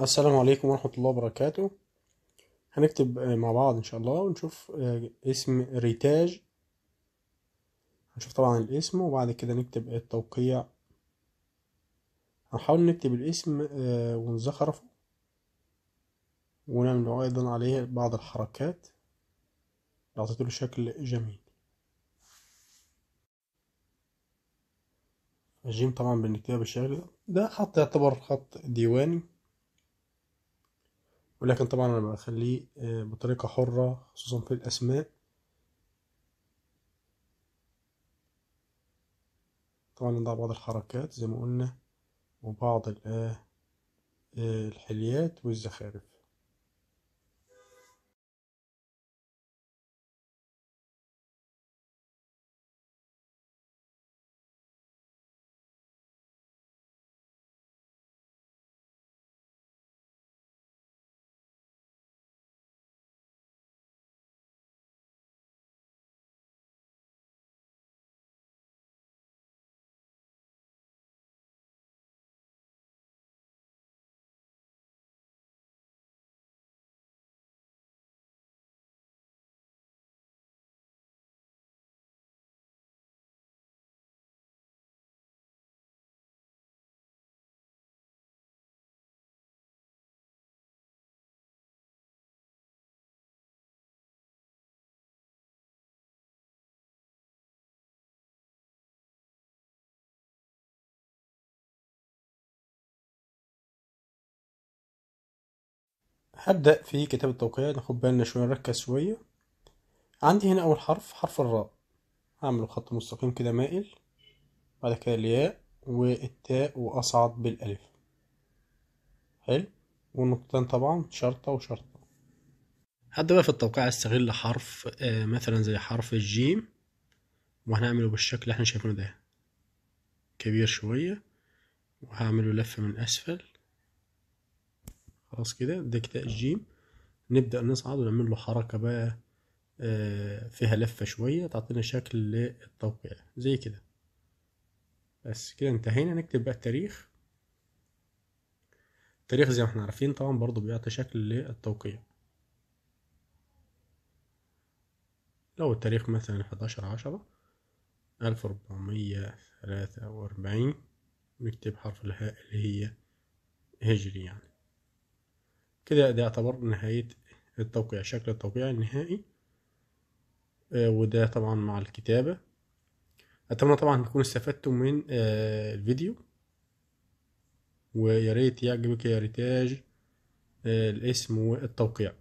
السلام عليكم ورحمة الله وبركاته هنكتب آه، مع بعض إن شاء الله ونشوف آه، اسم ريتاج هنشوف طبعا الاسم وبعد كده نكتب التوقيع هنحاول نكتب الاسم آه، ونزخرفه ونعمل أيضا عليه بعض الحركات أعطيته شكل جميل الجيم طبعا بنكتبها بالشكل ده خط يعتبر خط ديواني ولكن طبعا انا بخليه آه، بطريقة حرة خصوصا في الاسماء طبعا نضع بعض الحركات زي ما قلنا وبعض آه، آه، الحليات والزخارف هبدأ في كتاب التوقيع ناخد بالنا شوية نركز شوية عندي هنا أول حرف حرف الراء هعمله خط مستقيم كده مائل بعد كده الياء والتاء وأصعد بالألف حلو والنقطتين طبعا شرطة وشرطة هبدأ بقى في التوقيع استغل حرف آه، مثلا زي حرف الجيم وهنعمله بالشكل اللي احنا شايفينه ده كبير شوية وهعمله لفة من أسفل خلاص كده ده كده الجيم نبدأ نصعد ونعمل له حركة بقى آه، فيها لفة شوية تعطينا شكل للتوقيع زي كده بس كده انتهينا نكتب بقى التاريخ التاريخ زي ما احنا عارفين طبعا برضو بيعطي شكل للتوقيع لو التاريخ مثلا حداشر عشرة ألف أربعمية وأربعين نكتب حرف الهاء اللي هي هجري يعني كده ده يعتبر نهاية التوقيع شكل التوقيع النهائي آه، وده طبعا مع الكتابة أتمنى طبعا تكونوا استفدتم من آه، الفيديو ويا ريت يعجبك يا ريتاج آه، الاسم والتوقيع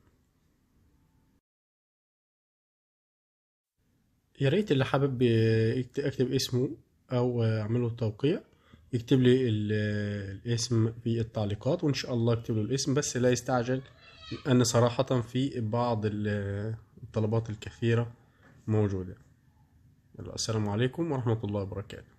يا ريت اللي حابب يكتب اسمه او اعمله توقيع يكتب لي الاسم في التعليقات وان شاء الله اكتب له الاسم بس لا يستعجل لان صراحه في بعض الطلبات الكثيره موجوده السلام عليكم ورحمه الله وبركاته